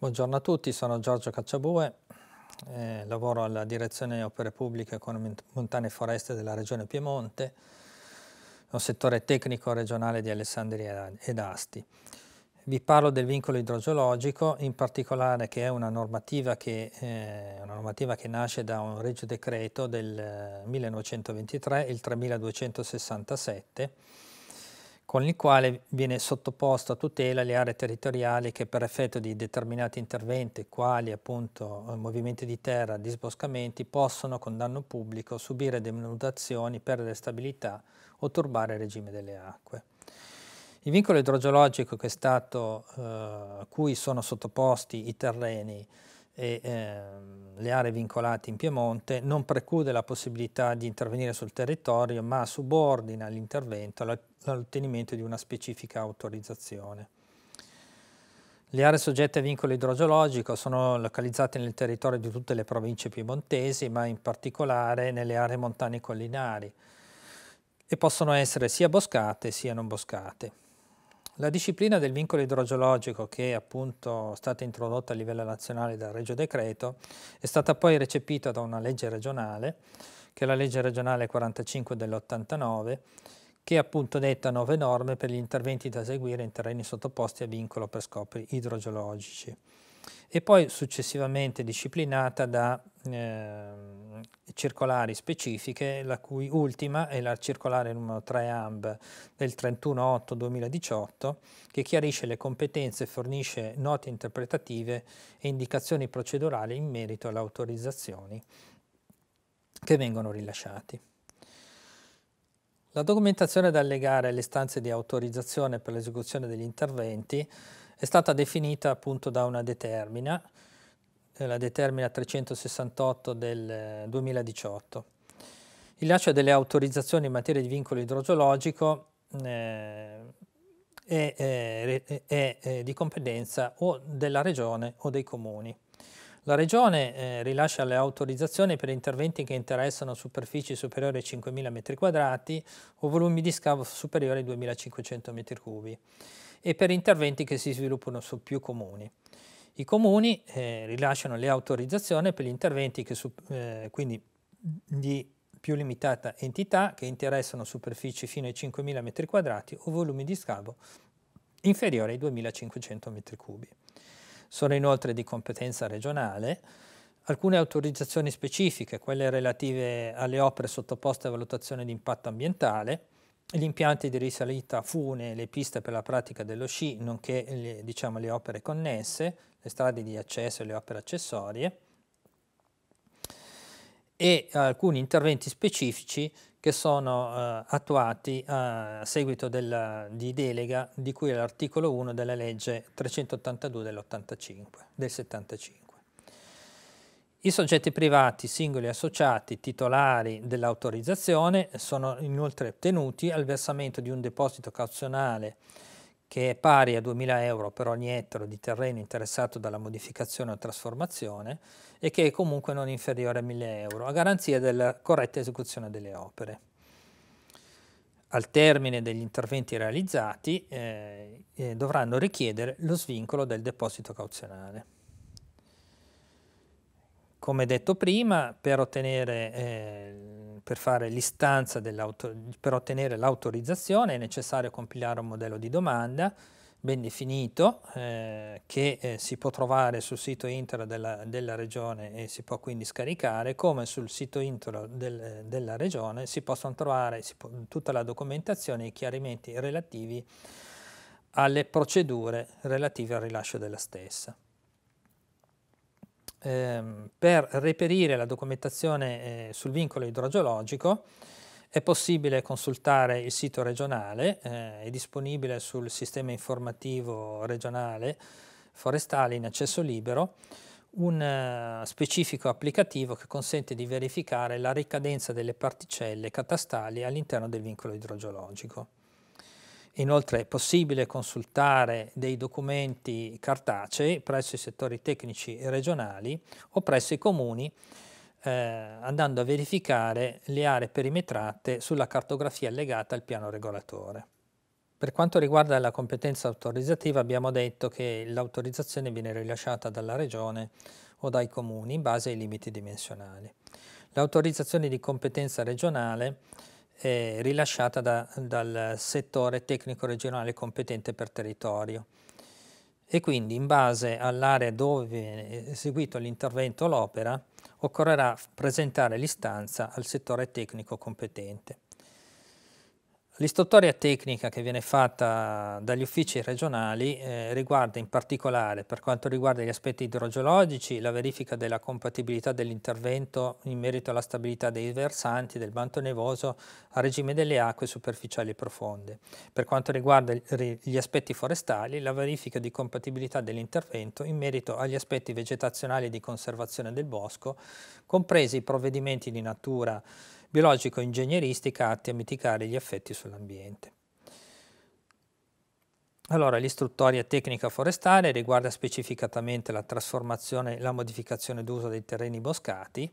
Buongiorno a tutti, sono Giorgio Cacciabue, eh, lavoro alla Direzione Opere Pubbliche, con Montane e Foreste della Regione Piemonte, un settore tecnico regionale di Alessandria ed Asti. Vi parlo del vincolo idrogeologico, in particolare che è una normativa che, eh, una normativa che nasce da un regio decreto del 1923, eh, il 3267, con il quale viene sottoposto a tutela le aree territoriali che per effetto di determinati interventi, quali appunto eh, movimenti di terra, disboscamenti, possono con danno pubblico subire denudazioni, perdere stabilità o turbare il regime delle acque. Il vincolo idrogeologico stato, eh, a cui sono sottoposti i terreni e ehm, le aree vincolate in Piemonte non preclude la possibilità di intervenire sul territorio ma subordina l'intervento all'ottenimento di una specifica autorizzazione. Le aree soggette a vincolo idrogeologico sono localizzate nel territorio di tutte le province piemontesi ma in particolare nelle aree montane collinari e possono essere sia boscate sia non boscate. La disciplina del vincolo idrogeologico che è appunto stata introdotta a livello nazionale dal Regio Decreto è stata poi recepita da una legge regionale, che è la legge regionale 45 dell'89, che appunto detta nuove norme per gli interventi da eseguire in terreni sottoposti a vincolo per scopi idrogeologici e poi successivamente disciplinata da eh, circolari specifiche, la cui ultima è la circolare numero 3 AMB del 31-8-2018, che chiarisce le competenze e fornisce note interpretative e indicazioni procedurali in merito alle autorizzazioni che vengono rilasciate. La documentazione da allegare alle stanze di autorizzazione per l'esecuzione degli interventi è stata definita appunto da una determina, eh, la determina 368 del 2018. Eh, Il rilascio delle autorizzazioni in materia di vincolo idrogeologico eh, è, è, eh, è, è, di competenza o della regione o dei comuni. La regione eh, rilascia le autorizzazioni per interventi che interessano superfici superiori ai 5.000 m2 o volumi di scavo superiori ai 2.500 m3 e per interventi che si sviluppano su più comuni. I comuni eh, rilasciano le autorizzazioni per gli interventi che, eh, quindi di più limitata entità che interessano superfici fino ai 5.000 m2 o volumi di scavo inferiori ai 2.500 m3. Sono inoltre di competenza regionale alcune autorizzazioni specifiche, quelle relative alle opere sottoposte a valutazione di impatto ambientale, gli impianti di risalita fune, le piste per la pratica dello sci, nonché le, diciamo, le opere connesse, le strade di accesso e le opere accessorie, e alcuni interventi specifici che sono eh, attuati a seguito della, di delega di cui è l'articolo 1 della legge 382 dell'85, del 75. I soggetti privati, singoli associati, titolari dell'autorizzazione, sono inoltre tenuti al versamento di un deposito cauzionale che è pari a 2.000 euro per ogni ettaro di terreno interessato dalla modificazione o trasformazione e che è comunque non inferiore a 1.000 euro, a garanzia della corretta esecuzione delle opere. Al termine degli interventi realizzati eh, eh, dovranno richiedere lo svincolo del deposito cauzionale. Come detto prima, per ottenere, eh, per per ottenere l'autorizzazione è necessario compilare un modello di domanda ben definito eh, che eh, si può trovare sul sito internet della, della, regione e si può quindi scaricare, come sul sito internet del, eh, della regione si possono trovare si può, tutta la documentazione e i chiarimenti relativi alle procedure relative al rilascio della stessa ehm, per reperire la documentazione eh, sul vincolo idrogeologico è possibile consultare il sito regionale, eh, è disponibile sul sistema informativo regionale forestale in accesso libero, un eh, specifico applicativo che consente di verificare la ricadenza delle particelle catastali all'interno del vincolo idrogeologico. Inoltre è possibile consultare dei documenti cartacei presso i settori tecnici regionali o presso i comuni eh, andando a verificare le aree perimetrate sulla cartografia legata al piano regolatore. Per quanto riguarda la competenza autorizzativa abbiamo detto che l'autorizzazione viene rilasciata dalla regione o dai comuni in base ai limiti dimensionali. L'autorizzazione di competenza regionale eh, rilasciata da, dal settore tecnico regionale competente per territorio e quindi in base all'area dove viene eseguito l'intervento o l'opera occorrerà presentare l'istanza al settore tecnico competente. L'istruttoria tecnica che viene fatta dagli uffici regionali eh, riguarda in particolare per quanto riguarda gli aspetti idrogeologici la verifica della compatibilità dell'intervento in merito alla stabilità dei versanti del manto nevoso a regime delle acque superficiali e profonde. Per quanto riguarda gli aspetti forestali la verifica di compatibilità dell'intervento in merito agli aspetti vegetazionali di conservazione del bosco compresi i provvedimenti di natura biologico-ingegneristica atti a mitigare gli effetti sull'ambiente. Allora, l'istruttoria tecnica forestale riguarda specificatamente la trasformazione e la modificazione d'uso dei terreni boscati.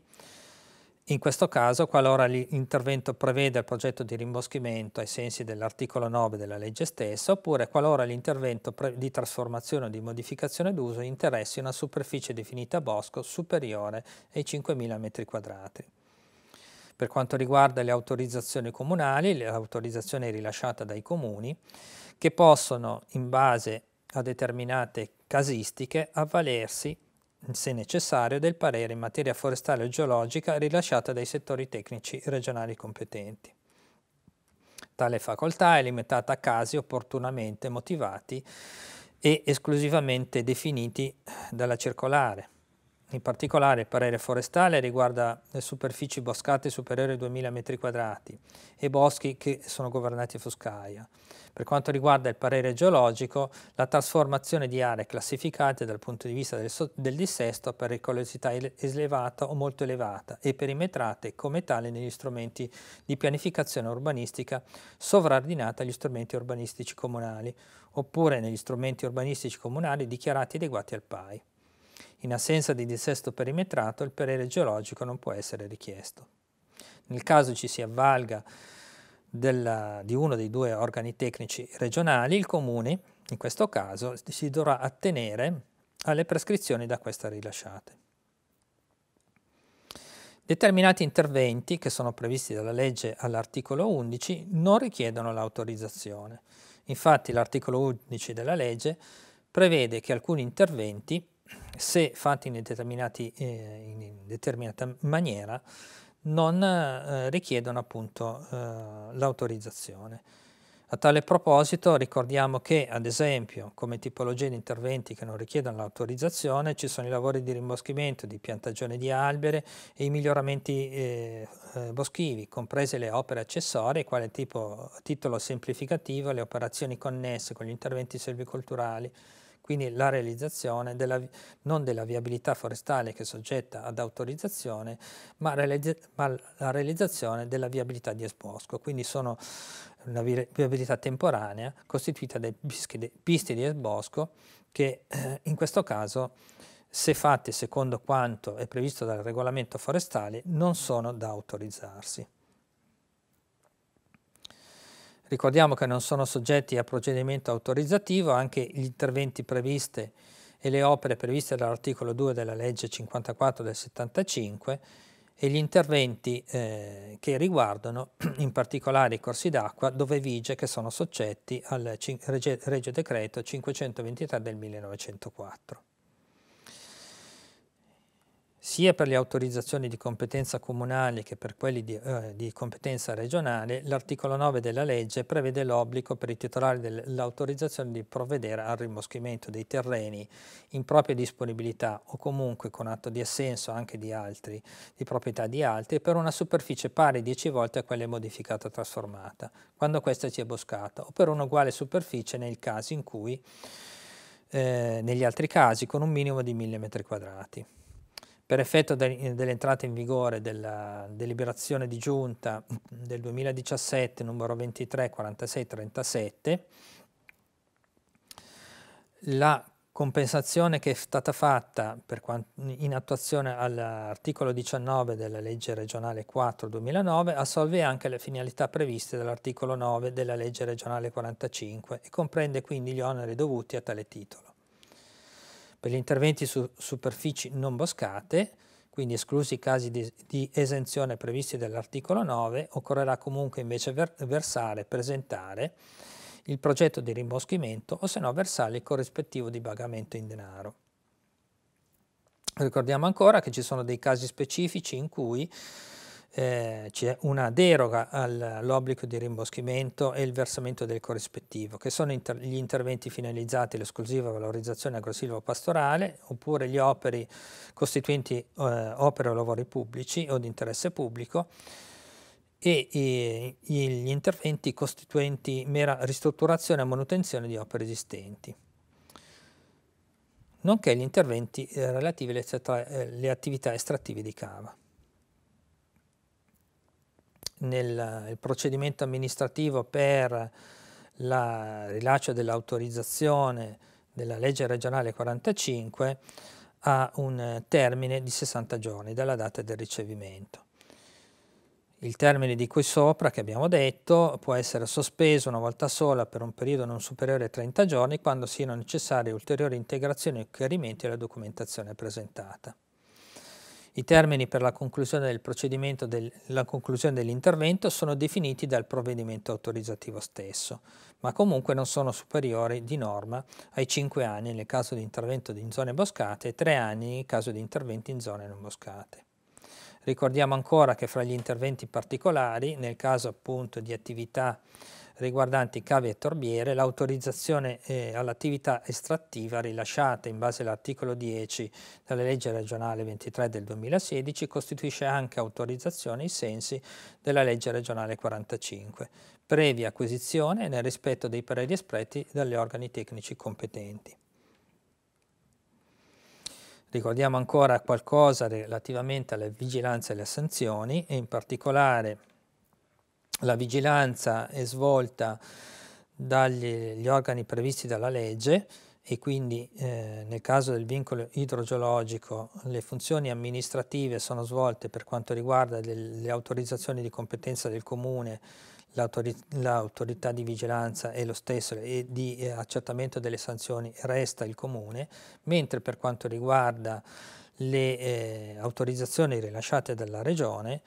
In questo caso, qualora l'intervento preveda il progetto di rimboschimento ai sensi dell'articolo 9 della legge stessa, oppure qualora l'intervento di trasformazione o di modificazione d'uso interessi una superficie definita bosco superiore ai 5.000 m quadrati. Per quanto riguarda le autorizzazioni comunali, l'autorizzazione è rilasciata dai comuni che possono, in base a determinate casistiche, avvalersi, se necessario, del parere in materia forestale o geologica rilasciata dai settori tecnici regionali competenti. Tale facoltà è limitata a casi opportunamente motivati e esclusivamente definiti dalla circolare in particolare il parere forestale riguarda le superfici boscate superiori ai 2000 m2 e boschi che sono governati a Fuscaia. Per quanto riguarda il parere geologico, la trasformazione di aree classificate dal punto di vista del, so del dissesto per pericolosità elevata o molto elevata e perimetrate come tale negli strumenti di pianificazione urbanistica sovraordinata agli strumenti urbanistici comunali oppure negli strumenti urbanistici comunali dichiarati adeguati al PAI. In assenza di dissesto perimetrato, il parere geologico non può essere richiesto. Nel caso ci si avvalga della, di uno dei due organi tecnici regionali, il Comune, in questo caso, si dovrà attenere alle prescrizioni da questa rilasciate. Determinati interventi che sono previsti dalla legge all'articolo 11 non richiedono l'autorizzazione. Infatti l'articolo 11 della legge prevede che alcuni interventi se fatti in, eh, in determinata maniera non eh, richiedono appunto eh, l'autorizzazione. A tale proposito ricordiamo che, ad esempio, come tipologia di interventi che non richiedono l'autorizzazione, ci sono i lavori di rimboschimento, di piantagione di alberi e i miglioramenti eh, eh, boschivi, comprese le opere accessorie, quale tipo, titolo semplificativo, le operazioni connesse con gli interventi selvicolturali, quindi la realizzazione della, non della viabilità forestale che è soggetta ad autorizzazione, ma, realizz ma la realizzazione della viabilità di esbosco, quindi sono una viabilità temporanea costituita da piste di esbosco che eh, in questo caso se fatte secondo quanto è previsto dal regolamento forestale non sono da autorizzarsi. Ricordiamo che non sono soggetti a procedimento autorizzativo anche gli interventi previsti e le opere previste dall'articolo 2 della legge 54 del 75 e gli interventi eh, che riguardano in particolare i corsi d'acqua dove vige che sono soggetti al Regio Decreto 523 del 1904 sia per le autorizzazioni di competenza comunale che per quelli di, eh, di competenza regionale, l'articolo 9 della legge prevede l'obbligo per i titolari dell'autorizzazione di provvedere al rimoschimento dei terreni in propria disponibilità o comunque con atto di assenso anche di altri, di proprietà di altri, per una superficie pari 10 volte a quella modificata o trasformata, quando questa sia boscata, o per un'uguale superficie nel caso in cui eh, negli altri casi con un minimo di 1000 m2 per effetto de, eh, dell'entrata in vigore della deliberazione di giunta del 2017 numero 23 46 37 la compensazione che è stata fatta quanto, in attuazione all'articolo 19 della legge regionale 4 2009 assolve anche le finalità previste dall'articolo 9 della legge regionale 45 e comprende quindi gli oneri dovuti a tale titolo per gli interventi su superfici non boscate, quindi esclusi i casi di, di esenzione previsti dall'articolo 9, occorrerà comunque invece ver versare, presentare il progetto di rimboschimento o se no versare il corrispettivo di pagamento in denaro. Ricordiamo ancora che ci sono dei casi specifici in cui eh, c'è una deroga all'obbligo di rimboschimento e il versamento del corrispettivo, che sono inter gli interventi finalizzati all'esclusiva valorizzazione agrosilvo-pastorale, oppure gli operi costituenti eh, opere o lavori pubblici o di interesse pubblico, e, gli interventi costituenti mera ristrutturazione e manutenzione di opere esistenti nonché gli interventi eh, relativi alle eh, attività estrattive di cava nel procedimento amministrativo per il rilascio dell'autorizzazione della legge regionale 45 ha un termine di 60 giorni dalla data del ricevimento. Il termine di cui sopra, che abbiamo detto, può essere sospeso una volta sola per un periodo non superiore a 30 giorni quando siano necessarie ulteriori integrazioni o chiarimenti alla documentazione presentata. I termini per la conclusione, del procedimento del, la conclusione dell'intervento sono definiti dal provvedimento autorizzativo stesso, ma comunque non sono superiori di norma ai 5 anni nel caso di intervento in zone boscate e 3 anni nel caso di interventi in zone non boscate. Ricordiamo ancora che fra gli interventi particolari, nel caso appunto di attività riguardanti cave e torbiere, l'autorizzazione eh, all'attività estrattiva rilasciata in base all'articolo 10 della legge regionale 23 del 2016 costituisce anche autorizzazione ai sensi della legge regionale 45, previa acquisizione nel rispetto dei pareri espressi dagli organi tecnici competenti. Ricordiamo ancora qualcosa relativamente alle vigilanze e alle sanzioni e in particolare la vigilanza è svolta dagli organi previsti dalla legge e quindi eh, nel caso del vincolo idrogeologico le funzioni amministrative sono svolte per quanto riguarda le autorizzazioni di competenza del comune, l'autorità di vigilanza e lo stesso e di eh, accertamento delle sanzioni resta il comune, mentre per quanto riguarda le eh, autorizzazioni rilasciate dalla regione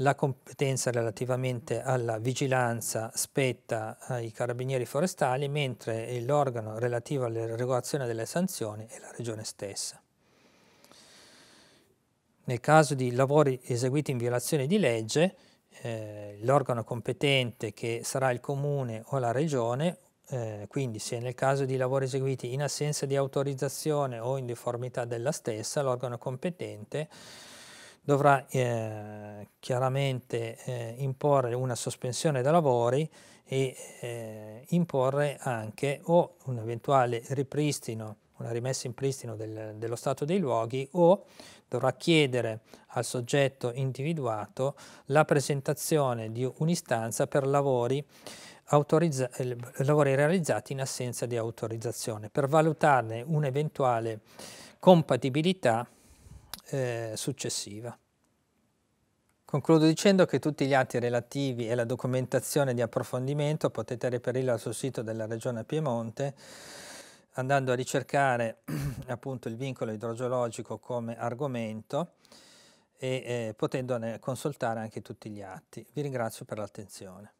la competenza relativamente alla vigilanza spetta ai carabinieri forestali, mentre l'organo relativo alla regolazione delle sanzioni è la regione stessa. Nel caso di lavori eseguiti in violazione di legge, eh, l'organo competente che sarà il comune o la regione, eh, quindi se nel caso di lavori eseguiti in assenza di autorizzazione o in deformità della stessa, l'organo competente dovrà eh, chiaramente eh, imporre una sospensione dei lavori e eh, imporre anche o un eventuale ripristino, una rimessa in pristino del, dello stato dei luoghi o dovrà chiedere al soggetto individuato la presentazione di un'istanza per lavori, eh, lavori realizzati in assenza di autorizzazione per valutarne un'eventuale compatibilità eh, successiva. Concludo dicendo che tutti gli atti relativi e la documentazione di approfondimento potete reperirla sul sito della Regione Piemonte andando a ricercare appunto il vincolo idrogeologico come argomento e eh, potendone consultare anche tutti gli atti. Vi ringrazio per l'attenzione.